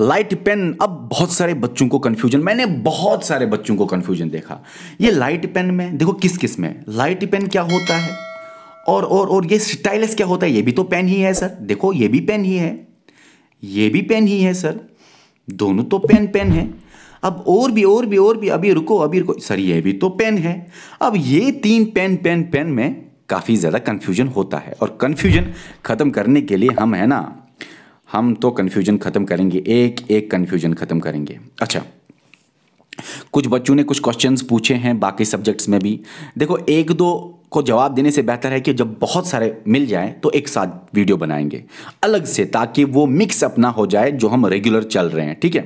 Light pen अब बहुत सारे बच्चों को कन्फ्यूजन मैंने बहुत सारे बच्चों को कन्फ्यूजन देखा ये लाइट पेन में देखो किस किस में लाइट पेन क्या होता है और और और ये स्टाइलस क्या होता है ये भी तो पेन ही है सर देखो ये भी पेन ही है ये भी पेन ही है सर दोनों तो पेन पेन है अब और भी और भी और भी अभी रुको अभी रुको सर ये भी तो पेन है अब ये तीन पेन पेन पेन में काफ़ी ज़्यादा कन्फ्यूजन होता है और कन्फ्यूजन ख़त्म करने के लिए हम है ना हम तो कन्फ्यूजन ख़त्म करेंगे एक एक कन्फ्यूजन ख़त्म करेंगे अच्छा कुछ बच्चों ने कुछ क्वेश्चंस पूछे हैं बाकी सब्जेक्ट्स में भी देखो एक दो को जवाब देने से बेहतर है कि जब बहुत सारे मिल जाए तो एक साथ वीडियो बनाएंगे अलग से ताकि वो मिक्स अपना हो जाए जो हम रेगुलर चल रहे हैं ठीक है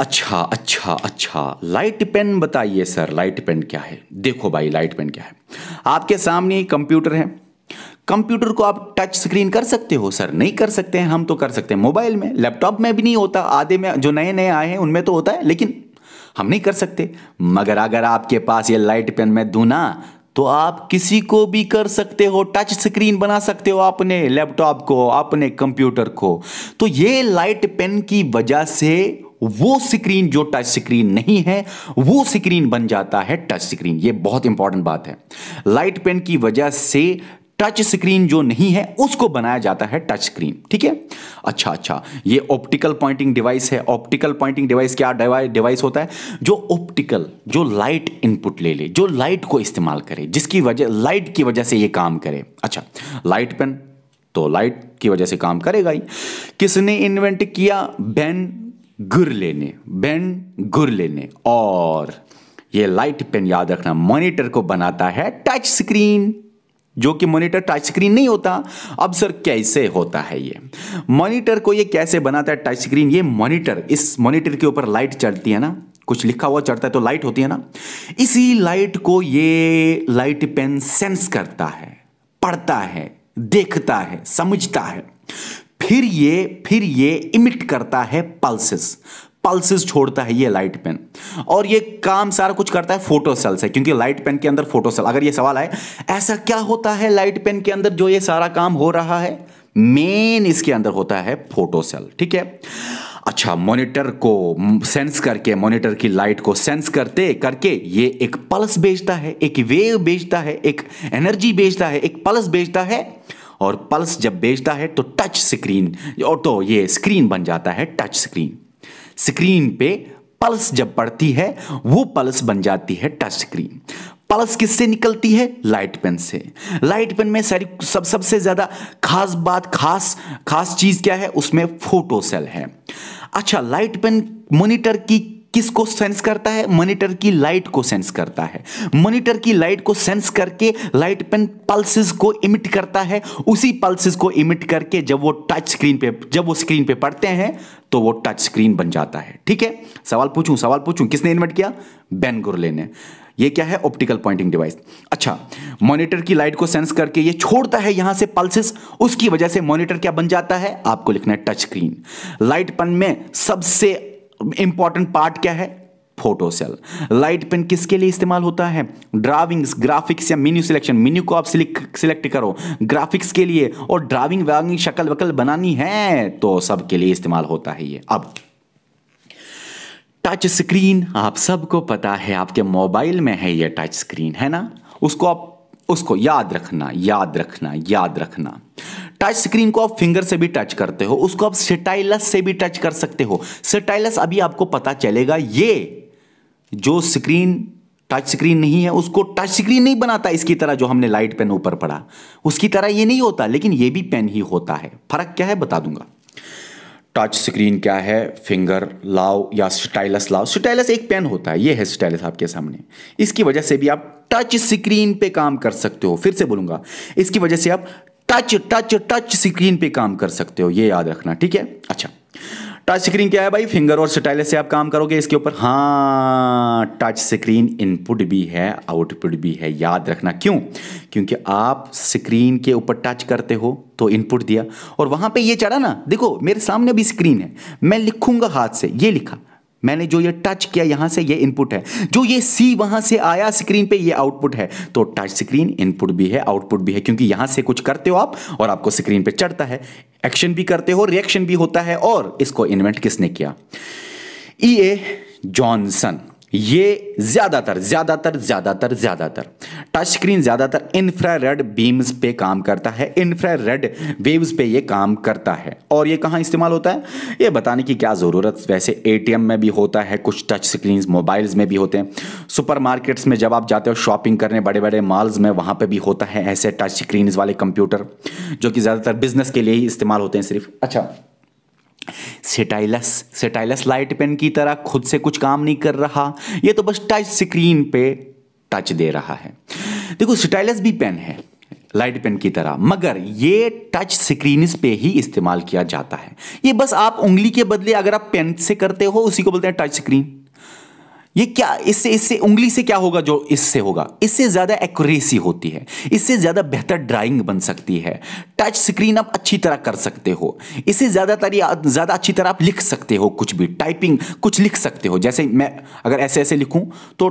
अच्छा अच्छा अच्छा लाइट पेन बताइए सर लाइट पेन क्या है देखो भाई लाइट पेन क्या है आपके सामने कंप्यूटर है कंप्यूटर को आप टच स्क्रीन कर सकते हो सर नहीं कर सकते हैं हम तो कर सकते हैं मोबाइल में लैपटॉप में भी नहीं होता आधे में जो नए नए आए हैं उनमें तो होता है लेकिन हम नहीं कर सकते मगर अगर आपके पास ये लाइट पेन में धूना तो आप किसी को भी कर सकते हो टच स्क्रीन बना सकते हो अपने लैपटॉप को अपने कंप्यूटर को तो ये लाइट पेन की वजह से वो स्क्रीन जो टच स्क्रीन नहीं है वो स्क्रीन बन जाता है टच स्क्रीन ये बहुत इंपॉर्टेंट बात है लाइट पेन की वजह से टच स्क्रीन जो नहीं है उसको बनाया जाता है टच स्क्रीन ठीक है अच्छा अच्छा ये ऑप्टिकल पॉइंटिंग डिवाइस है ऑप्टिकल पॉइंटिंग डिवाइस क्या डिवाइस होता है जो ऑप्टिकल जो लाइट इनपुट ले ले जो लाइट को इस्तेमाल करे जिसकी वजह लाइट की वजह से ये काम करे अच्छा लाइट पेन तो लाइट की वजह से काम करेगा ही किसने इन्वेंट किया बेन गुर लेने बेन गुर लेने और ये लाइट पेन याद रखना मॉनिटर को बनाता है टच स्क्रीन जो कि मॉनिटर टच स्क्रीन नहीं होता अब सर कैसे होता है ये मॉनिटर को ये कैसे बनाता है टच स्क्रीन ये मॉनिटर इस मॉनिटर के ऊपर लाइट चढ़ती है ना कुछ लिखा हुआ चढ़ता है तो लाइट होती है ना इसी लाइट को ये लाइट पेन सेंस करता है पढ़ता है देखता है समझता है फिर ये फिर ये इमिट करता है पल्सेस पल्सेस छोड़ता है ये लाइट पेन और ये काम सारा कुछ करता है फोटो सेल से क्योंकि लाइट पेन के अंदर फोटोसेल अगर ये सवाल आए ऐसा क्या होता है लाइट पेन के अंदर जो ये सारा काम हो रहा है मेन इसके अंदर होता है फोटो सेल ठीक है अच्छा मॉनिटर को सेंस करके मॉनिटर की लाइट को सेंस करते करके ये एक पल्स भेजता है एक वेव भेजता है एक एनर्जी भेजता है एक पल्स भेजता है और पल्स जब भेजता है तो टच स्क्रीन और तो ये स्क्रीन बन जाता है टच स्क्रीन स्क्रीन पे पल्स जब पड़ती है वो पल्स बन जाती है टच स्क्रीन पल्स किससे निकलती है लाइट पेन से लाइट पेन में सारी सब सबसे ज़्यादा खास बात खास खास चीज़ क्या है उसमें फोटो सेल है अच्छा लाइट पेन मॉनिटर की किसको सेंस करता है मॉनिटर की लाइट को सेंस करता है मॉनिटर की लाइट को सेंस करके लाइट पेन पल्सेस को इमिट करता है उसी पल्सेस को इमिट करके जब वो टच स्क्रीन पे जब वो स्क्रीन पे पढ़ते हैं तो वो टच स्क्रीन बन जाता है ठीक है सवाल पूछूं सवाल पूछूं किसने इन्वेंट किया बेन गुरले ने ये क्या है ऑप्टिकल पॉइंटिंग डिवाइस अच्छा मॉनिटर की लाइट को सेंस करके ये छोड़ता है यहां से पल्सेस उसकी वजह से मॉनिटर क्या बन जाता है आपको लिखना है टच स्क्रीन लाइट पन में सबसे इंपॉर्टेंट पार्ट क्या है फोटो सेल लाइट पेन किसके लिए इस्तेमाल होता है ड्राविंग्स ग्राफिक्स या मेन्यू सिलेक्शन मेन्यू को आप सिलेक्ट करो ग्राफिक्स के लिए और ड्राविंग व्राविंग शक्ल वकल बनानी है तो सबके लिए इस्तेमाल होता है ये अब टच स्क्रीन आप सबको पता है आपके मोबाइल में है ये टच स्क्रीन है ना उसको आप उसको याद रखना याद रखना याद रखना टच स्क्रीन को आप फिंगर से भी टच करते हो उसको आप सेटाइलस से भी टच कर सकते हो सेटाइलस अभी आपको पता चलेगा ये जो स्क्रीन टच स्क्रीन नहीं है उसको टच स्क्रीन नहीं बनाता इसकी तरह जो हमने लाइट पेन ऊपर पड़ा उसकी तरह ये नहीं होता लेकिन ये भी पेन ही होता है फर्क क्या है बता दूंगा टच स्क्रीन क्या है फिंगर लाओ या स्टाइलस लाओ स्टाइलस एक पेन होता है ये है स्टाइलस आपके सामने इसकी वजह से भी आप टच स्क्रीन पे काम कर सकते हो फिर से बोलूंगा इसकी वजह से आप टच टच टच स्क्रीन पे काम कर सकते हो ये याद रखना ठीक है अच्छा टच स्क्रीन क्या है भाई फिंगर और स्टाइलस से आप काम करोगे इसके ऊपर हाँ टच स्क्रीन इनपुट भी है आउटपुट भी है याद रखना क्यों क्योंकि आप स्क्रीन के ऊपर टच करते हो तो इनपुट दिया और वहां पे ये चढ़ा ना देखो मेरे सामने भी स्क्रीन है मैं लिखूंगा हाथ से ये लिखा मैंने जो ये टच किया यहां से ये इनपुट है जो ये सी वहां से आया स्क्रीन पे ये आउटपुट है तो टच स्क्रीन इनपुट भी है आउटपुट भी है क्योंकि यहां से कुछ करते हो आप और आपको स्क्रीन पे चढ़ता है एक्शन भी करते हो रिएक्शन भी होता है और इसको इन्वेंट किसने किया ई ए जॉनसन ये ज़्यादातर ज़्यादातर ज़्यादातर ज़्यादातर टच स्क्रीन ज़्यादातर इन्फ्रारेड बीम्स पे काम करता है रेड वेव्स पे ये काम करता है और ये कहाँ इस्तेमाल होता है ये बताने की क्या ज़रूरत वैसे एटीएम में भी होता है कुछ टच स्क्रीन मोबाइल्स में भी होते हैं सुपरमार्केट्स में जब आप जाते हो शॉपिंग करने बड़े बड़े मॉल्स में वहाँ पर भी होता है ऐसे टच स्क्रीन वाले कंप्यूटर जो कि ज़्यादातर बिजनेस के लिए ही इस्तेमाल होते हैं सिर्फ अच्छा सेटाइलस सेटाइलस लाइट पेन की तरह खुद से कुछ काम नहीं कर रहा ये तो बस टच स्क्रीन पे टच दे रहा है देखो सेटाइलस भी पेन है लाइट पेन की तरह मगर ये टच स्क्रीन पे ही इस्तेमाल किया जाता है ये बस आप उंगली के बदले अगर आप पेन से करते हो उसी को बोलते हैं टच स्क्रीन ये क्या इससे इससे उंगली से क्या होगा जो इससे होगा इससे ज़्यादा एक्यूरेसी होती है इससे ज़्यादा बेहतर ड्राइंग बन सकती है टच स्क्रीन आप अच्छी तरह कर सकते हो इससे ज़्यादा ज़्यादा अच्छी तरह आप लिख सकते हो कुछ भी टाइपिंग कुछ लिख सकते हो जैसे मैं अगर ऐसे ऐसे लिखूं तो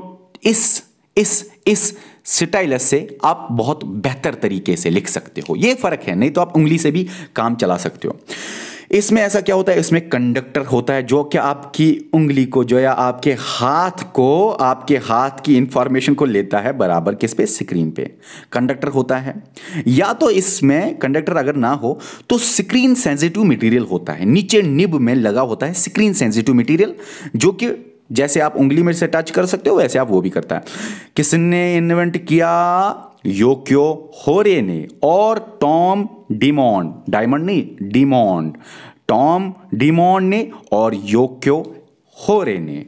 इस इस इस स्टाइलस से आप बहुत बेहतर तरीके से लिख सकते हो ये फ़र्क है नहीं तो आप उंगली से भी काम चला सकते हो इसमें ऐसा क्या होता है इसमें कंडक्टर होता है जो कि आपकी उंगली को जो या आपके हाथ को आपके हाथ की इंफॉर्मेशन को लेता है बराबर किस पे स्क्रीन पे कंडक्टर होता है या तो इसमें कंडक्टर अगर ना हो तो स्क्रीन सेंसिटिव मटेरियल होता है नीचे निब में लगा होता है स्क्रीन सेंसिटिव मटीरियल जो कि जैसे आप उंगली में से टच कर सकते हो वैसे आप वो भी करता है किसने इन्वेंट किया योक्यो होरे ने और टॉम डिमोन डायमंड नहीं डिमोन टॉम डिमोन ने और योक्यो होरे ने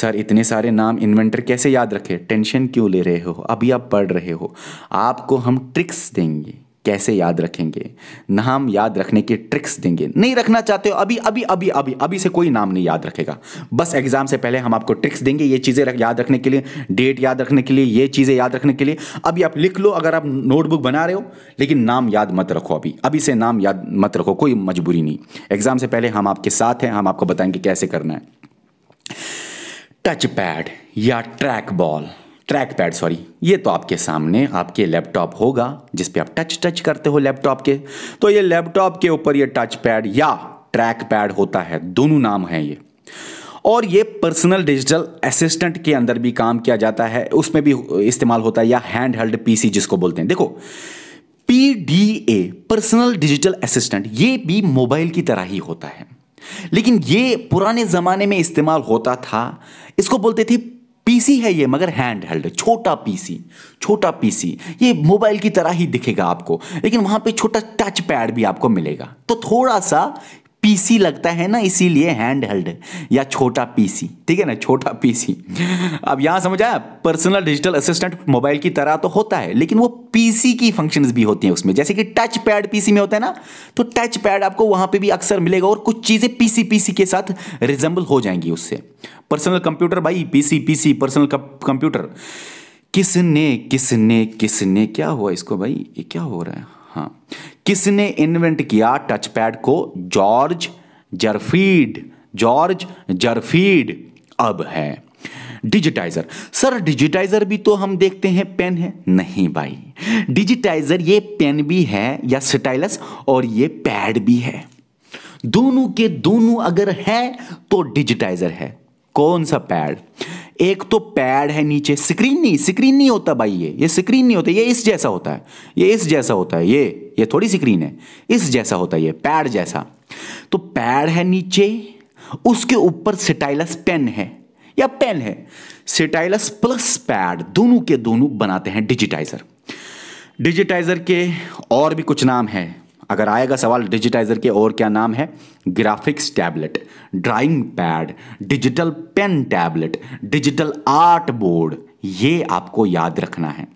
सर इतने सारे नाम इन्वेंटर कैसे याद रखे टेंशन क्यों ले रहे हो अभी आप पढ़ रहे हो आपको हम ट्रिक्स देंगे कैसे याद रखेंगे नाम याद रखने के ट्रिक्स देंगे नहीं रखना चाहते हो अभी अभी अभी अभी अभी से कोई नाम नहीं याद रखेगा बस एग्जाम से पहले हम आपको ट्रिक्स देंगे ये चीज़ें रख, याद रखने के लिए डेट याद रखने के लिए ये चीज़ें याद रखने के लिए अभी आप लिख लो अगर आप नोटबुक बना रहे हो लेकिन नाम याद मत रखो अभी अभी से नाम याद मत रखो कोई मजबूरी नहीं एग्जाम से पहले हम आपके साथ हैं हम आपको बताएंगे कैसे करना है टच पैड या track ball track pad sorry ये तो आपके सामने आपके लैपटॉप होगा जिस पे आप टच टच करते हो लैपटॉप के तो ये लैपटॉप के ऊपर ये टच पैड या ट्रैक पैड होता है दोनों नाम हैं ये और ये पर्सनल डिजिटल असिस्टेंट के अंदर भी काम किया जाता है उसमें भी इस्तेमाल होता है या हैंड हेल्ड पीसी जिसको बोलते हैं देखो ए पर्सनल डिजिटल असिस्टेंट ये भी मोबाइल की तरह ही होता है लेकिन ये पुराने ज़माने में इस्तेमाल होता था इसको बोलते थे पीसी है ये मगर हैंड हेल्ड छोटा पीसी छोटा पीसी ये मोबाइल की तरह ही दिखेगा आपको लेकिन वहां पे छोटा टच पैड भी आपको मिलेगा तो थोड़ा सा पीसी लगता है ना इसीलिए हैंड हेल्ड या छोटा पीसी ठीक है ना छोटा पीसी अब यहां समझ आया पर्सनल डिजिटल असिस्टेंट मोबाइल की तरह तो होता है लेकिन वो पीसी की फंक्शंस भी होती हैं उसमें जैसे कि टच पैड पीसी में होता है ना तो टच पैड आपको वहां पे भी अक्सर मिलेगा और कुछ चीजें पीसी पीसी के साथ रिजेंबल हो जाएंगी उससे पर्सनल कंप्यूटर भाई पीसी पीसी पर्सनल कंप्यूटर किसने किसने किसने क्या हुआ इसको भाई ये क्या हो रहा है हाँ किसने इन्वेंट किया टच पैड को जॉर्ज जरफीड जॉर्ज जरफीड अब है डिजिटाइजर सर डिजिटाइजर भी तो हम देखते हैं पेन है नहीं भाई डिजिटाइजर ये पेन भी है या स्टाइलस और ये पैड भी है दोनों के दोनों अगर है तो डिजिटाइजर है कौन सा पैड एक तो पैड है नीचे स्क्रीन नहीं स्क्रीन नहीं होता भाई ये ये स्क्रीन नहीं होता ये इस जैसा होता है ये इस जैसा होता है ये ये थोड़ी स्क्रीन है इस जैसा होता है ये पैड जैसा तो पैड है नीचे उसके ऊपर सिटाइलस पेन है या पेन है सिटाइलस प्लस पैड दोनों के दोनों बनाते हैं डिजिटाइजर डिजिटाइजर के और भी कुछ नाम है अगर आएगा सवाल डिजिटाइजर के और क्या नाम है graphics tablet drawing pad digital pen tablet digital art board ये आपको याद रखना है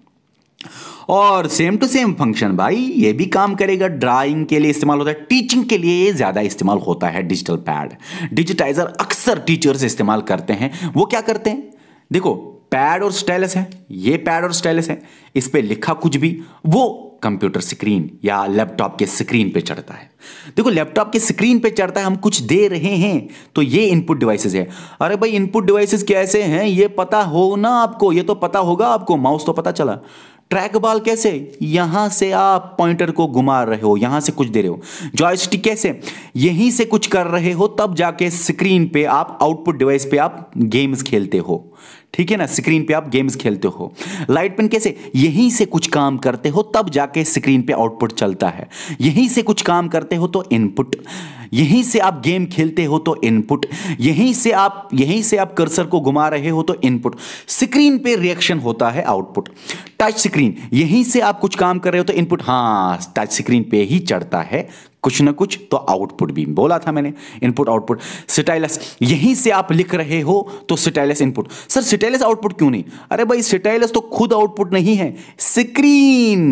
और सेम टू सेम फंक्शन भाई ये भी काम करेगा ड्राइंग के लिए इस्तेमाल होता है टीचिंग के लिए ये ज़्यादा इस्तेमाल होता है डिजिटल पैड डिजिटाइजर अक्सर टीचर्स इस्तेमाल करते हैं वो क्या करते हैं देखो पैड और स्टाइलस है ये पैड और स्टाइलस है इस पर लिखा कुछ भी वो कंप्यूटर स्क्रीन या लैपटॉप के स्क्रीन पे चढ़ता है देखो लैपटॉप के स्क्रीन पे चढ़ता है हम कुछ दे रहे हैं तो ये इनपुट डिवाइसेस है अरे भाई इनपुट डिवाइसेस कैसे हैं ये पता हो ना आपको ये तो पता होगा आपको माउस तो पता चला ट्रैक बॉल कैसे यहां से आप पॉइंटर को घुमा रहे हो यहां से कुछ दे रहे हो जॉयस्टिक कैसे यहीं से कुछ कर रहे हो तब जाके स्क्रीन पे आप आउटपुट डिवाइस पे आप गेम्स खेलते हो ठीक है ना स्क्रीन पे आप गेम्स खेलते हो लाइट पेन कैसे यहीं से कुछ काम करते हो तब जाके स्क्रीन पे आउटपुट चलता है यहीं से कुछ काम करते हो तो इनपुट यहीं से आप गेम खेलते हो तो इनपुट यहीं से आप यहीं से आप कर्सर को घुमा रहे हो तो इनपुट स्क्रीन पे रिएक्शन होता है आउटपुट टच स्क्रीन यहीं से आप कुछ काम कर रहे हो तो इनपुट हाँ टच स्क्रीन पे ही चढ़ता है कुछ ना कुछ तो आउटपुट भी बोला था मैंने इनपुट आउटपुट सिटाइलस यहीं से आप लिख रहे हो तो stylus input sir stylus output क्यों नहीं अरे भाई सिटाइलस तो खुद आउटपुट नहीं है स्क्रीन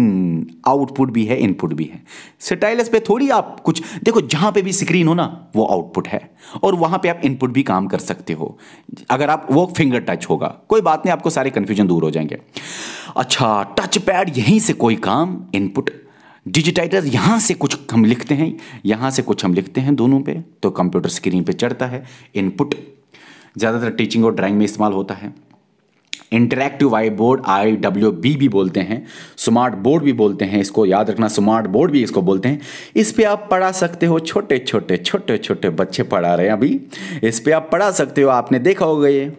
आउटपुट भी है इनपुट भी है सिटाइलस पे थोड़ी आप कुछ देखो जहां पे भी स्क्रीन हो ना वो आउटपुट है और वहां पे आप इनपुट भी काम कर सकते हो अगर आप वो फिंगर टच होगा कोई बात नहीं आपको सारे कंफ्यूजन दूर हो जाएंगे अच्छा टच पैड यहीं से कोई काम इनपुट डिजिटाइटर यहाँ से कुछ हम लिखते हैं यहाँ से कुछ हम लिखते हैं दोनों पे तो कंप्यूटर स्क्रीन पे चढ़ता है इनपुट ज़्यादातर टीचिंग और ड्राइंग में इस्तेमाल होता है interactive white board I W B भी बोलते हैं स्मार्ट बोर्ड भी बोलते हैं इसको याद रखना स्मार्ट बोर्ड भी इसको बोलते हैं इस पर आप पढ़ा सकते हो छोटे छोटे छोटे छोटे बच्चे पढ़ा रहे हैं अभी इस पर आप पढ़ा सकते हो आपने देखा होगा ये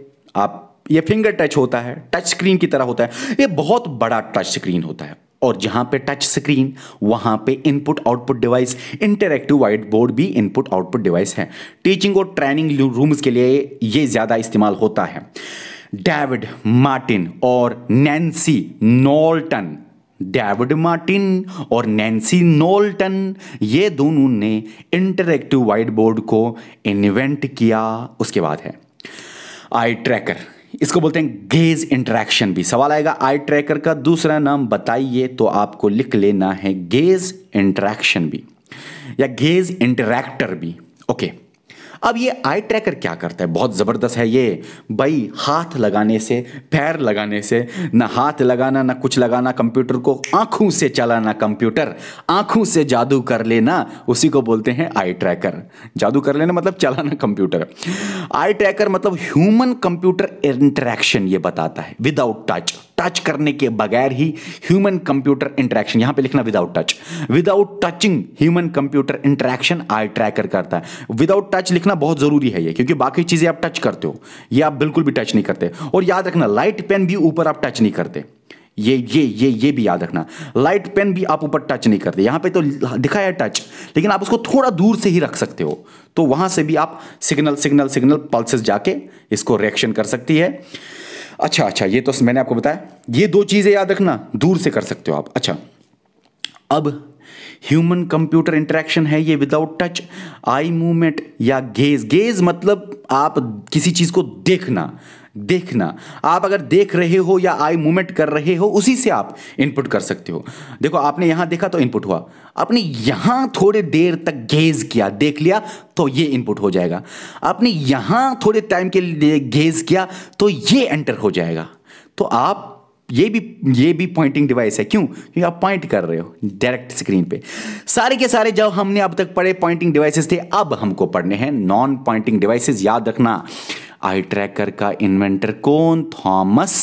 आप ये फिंगर टच होता है टच स्क्रीन की तरह होता है ये बहुत बड़ा टच स्क्रीन होता है और जहां पे टच स्क्रीन वहां पे input output device interactive white board भी इनपुट आउटपुट डिवाइस है टीचिंग और ट्रेनिंग रूम्स के लिए ये ज़्यादा इस्तेमाल होता है डेविड मार्टिन और नैन्सी नोल्टन डेविड मार्टिन और नैन्सी नोल्टन ये दोनों ने इंटरेक्टिव वाइट बोर्ड को इन्वेंट किया उसके बाद है आई ट्रैकर इसको बोलते हैं गेज इंटरेक्शन भी सवाल आएगा आई ट्रैकर का दूसरा नाम बताइए तो आपको लिख लेना है गेज इंटरेक्शन भी या गेज इंटरैक्टर भी ओके okay. अब ये आई ट्रैकर क्या करता है बहुत ज़बरदस्त है ये भाई हाथ लगाने से पैर लगाने से ना हाथ लगाना ना कुछ लगाना कंप्यूटर को आंखों से चलाना कंप्यूटर आंखों से जादू कर लेना उसी को बोलते हैं आई ट्रैकर जादू कर लेना मतलब चलाना कंप्यूटर आई ट्रैकर मतलब ह्यूमन कंप्यूटर इंटरेक्शन ये बताता है विदाउट टच टच करने के बगैर ही ह्यूमन कंप्यूटर इंटरेक्शन यहां पे लिखना without touch without touching human computer interaction eye tracker करता है विदाउट टच लिखना रखना बहुत ज़रूरी है ये क्योंकि बाकी चीज़ें आप टच करते हो ये आप बिल्कुल भी टच नहीं करते और याद रखना लाइट पेन भी ऊपर आप टच नहीं करते ये ये ये ये भी याद रखना लाइट पेन भी आप ऊपर टच नहीं करते यहां पे तो दिखाया टच लेकिन आप उसको थोड़ा दूर से ही रख सकते हो तो वहां से भी आप सिग्नल सिग्नल सिग्नल पल्सेस जाके इसको रिएक्शन कर सकती है अच्छा अच्छा ये तो मैंने आपको बताया ये दो चीज़ें याद रखना दूर से कर सकते हो आप अच्छा अब ह्यूमन कंप्यूटर इंटरेक्शन है ये विदाउट टच आई मूवमेंट या गेज गेज मतलब आप किसी चीज़ को देखना देखना आप अगर देख रहे हो या आई मूवमेंट कर रहे हो उसी से आप इनपुट कर सकते हो देखो आपने यहां देखा तो इनपुट हुआ आपने यहां थोड़े देर तक गेज किया देख लिया तो ये इनपुट हो जाएगा आपने यहां थोड़े टाइम के लिए गेज किया तो ये एंटर हो जाएगा तो आप ये भी ये भी पॉइंटिंग डिवाइस है क्यों क्योंकि आप पॉइंट कर रहे हो डायरेक्ट स्क्रीन पे सारे के सारे जब हमने अब तक पढ़े पॉइंटिंग डिवाइसेस थे अब हमको पढ़ने हैं नॉन पॉइंटिंग डिवाइसेस याद रखना आई ट्रैकर का इन्वेंटर कौन Thomas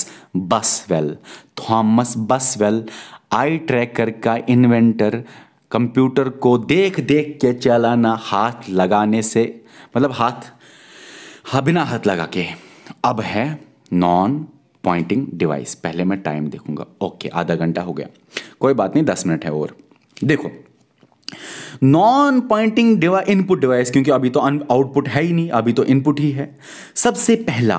Buswell Thomas Buswell eye tracker का इन्वेंटर कंप्यूटर को देख देख के चलाना हाथ लगाने से मतलब हाथ हाँ, बिना हाथ लगा के अब है नॉन पॉइंटिंग डिवाइस पहले मैं टाइम देखूंगा ओके आधा घंटा हो गया कोई बात नहीं दस मिनट है और देखो नॉन पॉइंटिंग डिवा इनपुट डिवाइस क्योंकि अभी तो आउटपुट है ही नहीं अभी तो इनपुट ही है सबसे पहला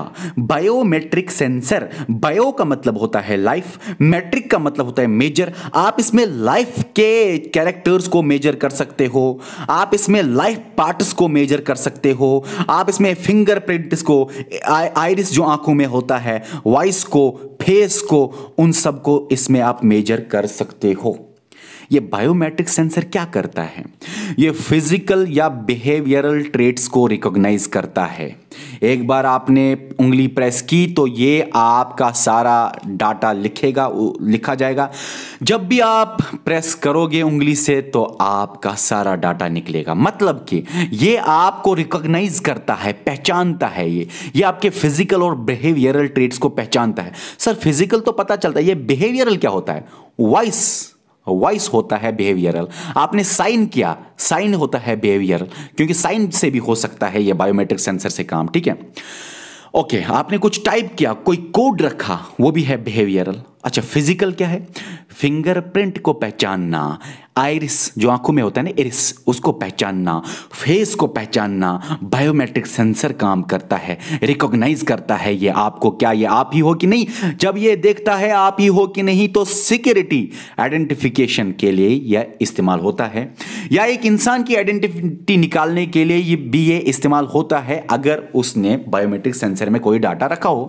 बायोमेट्रिक सेंसर बायो का मतलब होता है लाइफ मेट्रिक का मतलब होता है मेजर आप इसमें लाइफ के कैरेक्टर्स को मेजर कर सकते हो आप इसमें लाइफ पार्ट्स को मेजर कर सकते हो आप इसमें फिंगरप्रिंट्स को आइरिस जो आंखों में होता है वॉइस को फेस को उन सबको इसमें आप मेजर कर सकते हो ये बायोमेट्रिक सेंसर क्या करता है ये फिजिकल या बिहेवियरल ट्रेट्स को रिकॉग्नाइज करता है एक बार आपने उंगली प्रेस की तो ये आपका सारा डाटा लिखेगा लिखा जाएगा जब भी आप प्रेस करोगे उंगली से तो आपका सारा डाटा निकलेगा मतलब कि ये आपको रिकॉग्नाइज करता है पहचानता है ये ये आपके फिजिकल और बिहेवियरल ट्रेड्स को पहचानता है सर फिजिकल तो पता चलता है ये बिहेवियरल क्या होता है वॉइस वॉइस होता है बिहेवियरल आपने साइन किया साइन होता है बिहेवियरल क्योंकि साइन से भी हो सकता है ये बायोमेट्रिक सेंसर से काम ठीक है ओके okay, आपने कुछ टाइप किया कोई कोड रखा वो भी है बिहेवियरल अच्छा फिजिकल क्या है फिंगरप्रिंट को पहचानना आइरिस जो आंखों में होता है ना इरिस उसको पहचानना फेस को पहचानना बायोमेट्रिक सेंसर काम करता है रिकॉग्नाइज करता है ये आपको क्या ये आप ही हो कि नहीं जब ये देखता है आप ही हो कि नहीं तो सिक्योरिटी आइडेंटिफिकेशन के लिए यह इस्तेमाल होता है या एक इंसान की आइडेंटिटी निकालने के लिए ये भी ये इस्तेमाल होता है अगर उसने बायोमेट्रिक सेंसर में कोई डाटा रखा हो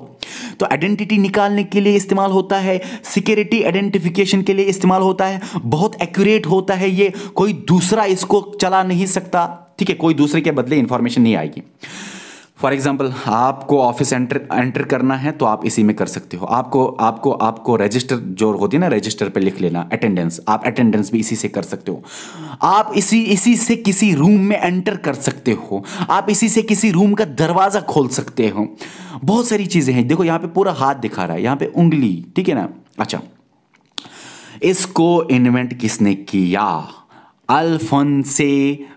तो आइडेंटिटी निकालने के लिए इस्तेमाल होता है सिक्योरिटी आइडेंटिफिकेशन के लिए इस्तेमाल होता है बहुत एक्यूरेट होता है ये कोई दूसरा इसको चला नहीं सकता ठीक है कोई दूसरे के बदले इंफॉर्मेशन नहीं आएगी फॉर एग्जाम्पल आपको ऑफिस एंटर एंटर करना है तो आप इसी में कर सकते हो आपको आपको आपको रजिस्टर जो होती है ना रजिस्टर पे लिख लेना अटेंडेंस आप अटेंडेंस भी इसी से कर सकते हो आप इसी इसी से किसी रूम में एंटर कर सकते हो आप इसी से किसी रूम का दरवाज़ा खोल सकते हो बहुत सारी चीज़ें हैं देखो यहाँ पे पूरा हाथ दिखा रहा है यहाँ पे उंगली ठीक है ना अच्छा इसको इन्वेंट किसने किया अल्फोंसे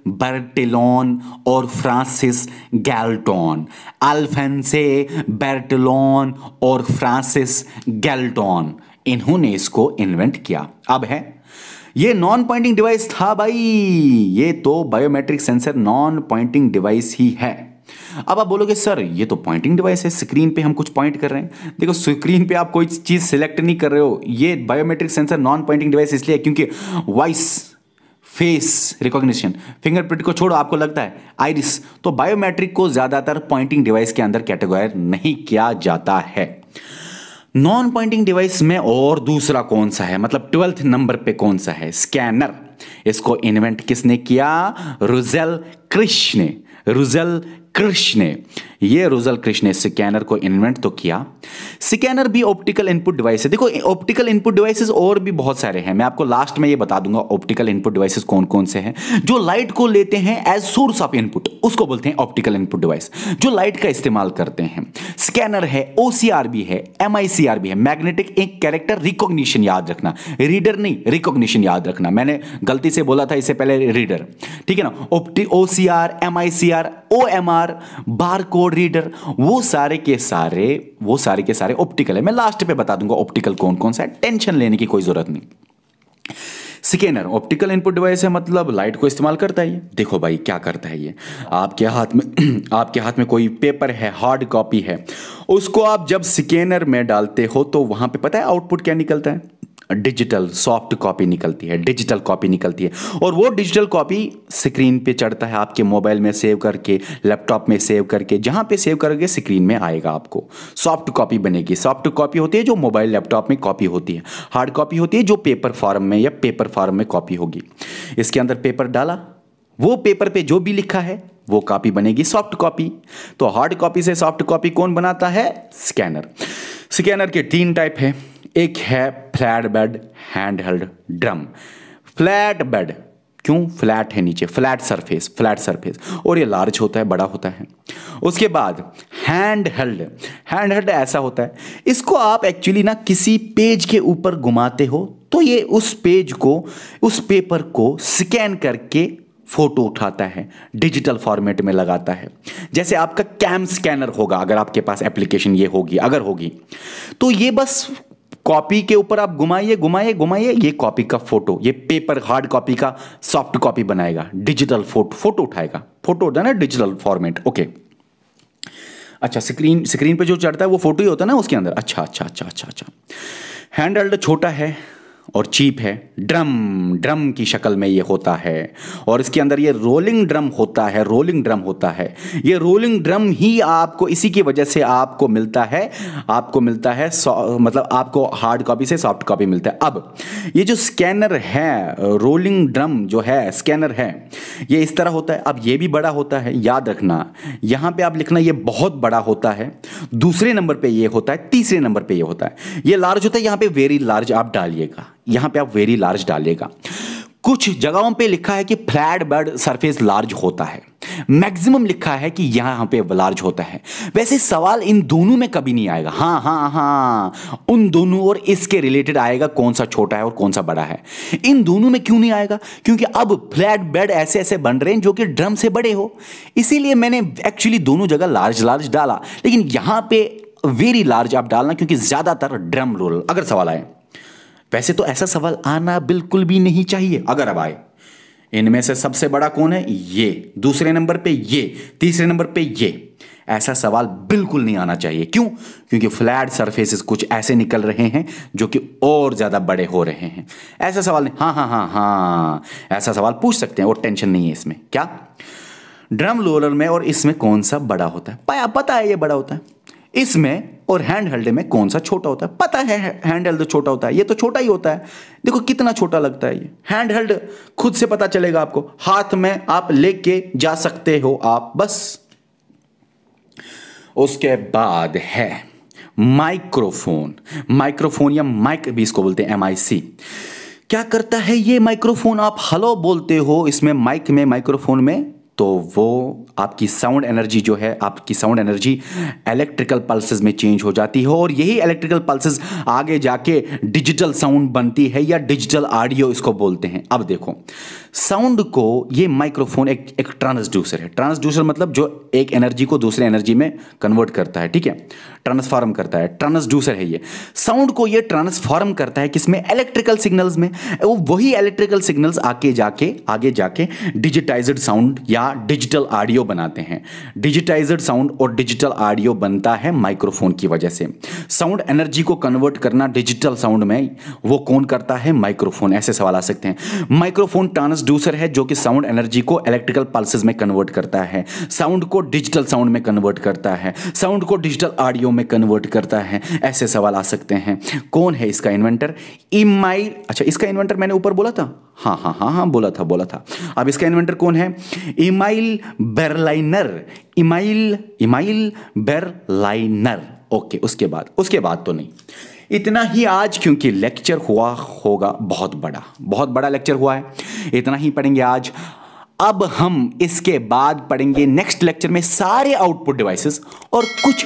बर्टिलोन और फ्रांसिस गैल्टोन अल्फेंसे बर्टिलोन और फ्रांसिस गैल्टोन इन्होंने इसको इन्वेंट किया अब है ये नॉन पॉइंटिंग डिवाइस था भाई ये तो biometric sensor non pointing device ही है अब आप बोलोगे सर ये तो पॉइंटिंग डिवाइस है स्क्रीन पे हम कुछ पॉइंट कर रहे हैं देखो स्क्रीन पे आप कोई चीज़ सिलेक्ट नहीं कर रहे हो ये biometric sensor non pointing device इसलिए क्योंकि वॉइस फेस रिकॉग्निशन फिंगरप्रिंट को छोड़ो आपको लगता है आइरिस तो बायोमेट्रिक को ज़्यादातर पॉइंटिंग डिवाइस के अंदर कैटेगोर नहीं किया जाता है नॉन पॉइंटिंग डिवाइस में और दूसरा कौन सा है मतलब ट्वेल्थ नंबर पे कौन सा है स्कैनर इसको इन्वेंट किसने किया रुजेल क्रिश ने रुजेल क्रिश ने ये रोजल क्रिश ने स्कैनर को इन्वेंट तो किया स्कैनर भी ऑप्टिकल इनपुट डिवाइस है देखो ऑप्टिकल इनपुट डिवाइसेस और भी बहुत सारे हैं मैं आपको लास्ट में ये बता दूंगा ऑप्टिकल इनपुट डिवाइसेस कौन कौन से हैं जो लाइट को लेते हैं एज सोर्स ऑफ इनपुट उसको बोलते हैं ऑप्टिकल इनपुट डिवाइस जो लाइट का इस्तेमाल करते हैं स्कैनर है ओ भी है एम भी है मैग्नेटिक एक कैरेक्टर रिकोग्निशन याद रखना रीडर नहीं रिकोग्निशन याद रखना मैंने गलती से बोला था इससे पहले रीडर ठीक है ना R M I C R O M R R bar code reader वो सारे के सारे वो सारे के सारे ऑप्टिकल है मैं लास्ट पे बता दूंगा ऑप्टिकल कौन कौन सा है टेंशन लेने की कोई ज़रूरत नहीं स्कैनर ऑप्टिकल इनपुट डिवाइस है मतलब लाइट को इस्तेमाल करता है ये देखो भाई क्या करता है ये आपके हाथ में आपके हाथ में कोई पेपर है हार्ड कॉपी है उसको आप जब स्कैनर में डालते हो तो वहां पे पता है आउटपुट क्या निकलता है डिजिटल सॉफ्ट कॉपी निकलती है डिजिटल कॉपी निकलती है और वो डिजिटल कॉपी स्क्रीन पे चढ़ता है आपके मोबाइल में सेव करके लैपटॉप में सेव करके जहाँ पे सेव करोगे स्क्रीन में आएगा आपको सॉफ्ट कॉपी बनेगी सॉफ्ट कॉपी होती है जो मोबाइल लैपटॉप में कॉपी होती है हार्ड कॉपी होती है जो पेपर फार्म में या पेपर फार्म में कॉपी होगी इसके अंदर पेपर डाला वो पेपर पे जो भी लिखा है वो कॉपी बनेगी सॉफ्ट कॉपी तो हार्ड कॉपी से सॉफ्ट कॉपी कौन बनाता है स्कैनर स्कैनर के तीन टाइप हैं एक है flat bed hand held drum flat bed क्यों फ्लैट है नीचे फ्लैट सरफेस फ्लैट सरफेस और ये लार्ज होता है बड़ा होता है उसके बाद हैंड हेल्ड हैंड हेल्ड ऐसा होता है इसको आप एक्चुअली ना किसी पेज के ऊपर घुमाते हो तो ये उस पेज को उस पेपर को स्कैन करके फोटो उठाता है डिजिटल फॉर्मेट में लगाता है जैसे आपका कैम स्कैनर होगा अगर आपके पास एप्लीकेशन ये होगी अगर होगी तो ये बस कॉपी के ऊपर आप घुमाइए घुमाइए घुमाइए ये कॉपी का फोटो ये पेपर हार्ड कॉपी का सॉफ्ट कॉपी बनाएगा डिजिटल फोटो फोटो उठाएगा फोटो होता है ना डिजिटल फॉर्मेट ओके अच्छा स्क्रीन स्क्रीन पे जो चढ़ता है वो फोटो ही होता है ना उसके अंदर अच्छा अच्छा अच्छा अच्छा अच्छा हैंड छोटा है और चीप है ड्रम ड्रम की शक्ल में ये होता है और इसके अंदर ये रोलिंग ड्रम होता है रोलिंग ड्रम होता है ये रोलिंग ड्रम ही आपको इसी की वजह से आपको मिलता है आपको मिलता है मतलब आपको हार्ड कॉपी से सॉफ्ट कॉपी मिलता है अब ये जो स्कैनर है रोलिंग ड्रम जो है स्कैनर है ये इस तरह होता है अब ये भी बड़ा होता है याद रखना यहाँ पर आप लिखना ये बहुत बड़ा होता है दूसरे नंबर पर यह होता है तीसरे नंबर पर यह होता है ये लार्ज होता है यहाँ पर वेरी लार्ज आप डालिएगा यहां पे आप वेरी लार्ज डालिएगा कुछ जगहों पे लिखा है कि फ्लैट बर्ड सरफेस लार्ज होता है मैक्सिमम लिखा है कि यहां पे लार्ज होता है वैसे सवाल इन दोनों में कभी नहीं आएगा हाँ हाँ हाँ उन दोनों और इसके रिलेटेड आएगा कौन सा छोटा है और कौन सा बड़ा है इन दोनों में क्यों नहीं आएगा क्योंकि अब फ्लैट बेड ऐसे ऐसे बन रहे हैं जो कि ड्रम से बड़े हो इसीलिए मैंने एक्चुअली दोनों जगह लार्ज लार्ज डाला लेकिन यहां पे वेरी लार्ज आप डालना क्योंकि ज़्यादातर ड्रम रोल अगर सवाल आए वैसे तो ऐसा सवाल आना बिल्कुल भी नहीं चाहिए अगर अब आए इनमें से सबसे बड़ा कौन है ये दूसरे नंबर पे ये तीसरे नंबर पे ये ऐसा सवाल बिल्कुल नहीं आना चाहिए क्यों क्योंकि फ्लैट सरफेसेस कुछ ऐसे निकल रहे हैं जो कि और ज़्यादा बड़े हो रहे हैं ऐसा सवाल नहीं हाँ हाँ हाँ हाँ ऐसा सवाल पूछ सकते हैं और टेंशन नहीं है इसमें क्या ड्रम रोलर में और इसमें कौन सा बड़ा होता है पता है ये बड़ा होता है इसमें और हैंड हेल्ड में कौन सा छोटा होता है पता है हैंड हेल्ड तो छोटा होता है ये तो छोटा ही होता है देखो कितना छोटा लगता है ये हैंड हेल्ड खुद से पता चलेगा आपको हाथ में आप लेके जा सकते हो आप बस उसके बाद है माइक्रोफोन माइक्रोफोन या माइक भी इसको बोलते हैं एम आई सी क्या करता है ये माइक्रोफोन आप हेलो बोलते हो इसमें माइक में माइक्रोफोन में तो वो आपकी साउंड एनर्जी जो है आपकी साउंड एनर्जी इलेक्ट्रिकल पल्सेस में चेंज हो जाती है और यही इलेक्ट्रिकल पल्सेस आगे जाके डिजिटल साउंड बनती है या डिजिटल ऑडियो इसको बोलते हैं अब देखो साउंड को ये माइक्रोफोन एक एक ट्रांसड्यूसर है ट्रांसड्यूसर मतलब जो एक एनर्जी को दूसरे एनर्जी में कन्वर्ट करता है ठीक है ट्रांसफार्म करता है ट्रांसड्यूसर है ये साउंड को ये ट्रांसफार्म करता है किसमें इलेक्ट्रिकल सिग्नल्स में वही इलेक्ट्रिकल सिग्नल्स आके जाके आगे जाके डिजिटाइज्ड साउंड या या डिजिटल ऑडियो बनाते हैं डिजिटाइजर साउंड और डिजिटल ऑडियो बनता है माइक्रोफोन की वजह से साउंड एनर्जी को कन्वर्ट करना डिजिटल साउंड में वो कौन करता है माइक्रोफोन ऐसे सवाल आ सकते हैं माइक्रोफोन ट्रांसड्यूसर है जो कि साउंड एनर्जी को इलेक्ट्रिकल पल्सेस में कन्वर्ट करता है साउंड को डिजिटल साउंड में कन्वर्ट करता है साउंड को डिजिटल ऑडियो में कन्वर्ट करता है ऐसे सवाल आ सकते हैं कौन है इसका इन्वेंटर इमाइल अच्छा इसका इन्वेंटर मैंने ऊपर बोला था हाँ हाँ हाँ हाँ बोला था बोला था अब इसका इन्वेंटर कौन है Emile Berliner Emile Emile Berliner okay उसके बाद उसके बाद तो नहीं इतना ही आज क्योंकि लेक्चर हुआ होगा बहुत बड़ा बहुत बड़ा लेक्चर हुआ है इतना ही पढ़ेंगे आज अब हम इसके बाद पढ़ेंगे नेक्स्ट लेक्चर में सारे आउटपुट डिवाइसेस और कुछ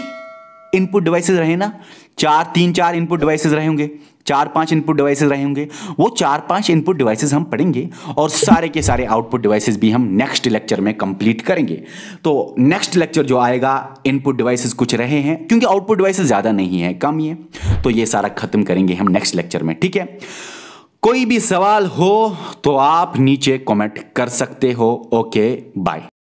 इनपुट डिवाइसेस रहे ना चार तीन चार इनपुट डिवाइसेस रहे होंगे चार पांच इनपुट डिवाइसेस रहे होंगे वो चार पांच इनपुट डिवाइसेस हम पढ़ेंगे और सारे के सारे आउटपुट डिवाइसेस भी हम नेक्स्ट लेक्चर में कंप्लीट करेंगे तो नेक्स्ट लेक्चर जो आएगा इनपुट डिवाइसेस कुछ रहे हैं क्योंकि आउटपुट डिवाइसेस ज़्यादा नहीं है कम ही है तो ये सारा खत्म करेंगे हम नेक्स्ट लेक्चर में ठीक है कोई भी सवाल हो तो आप नीचे कॉमेंट कर सकते हो ओके बाय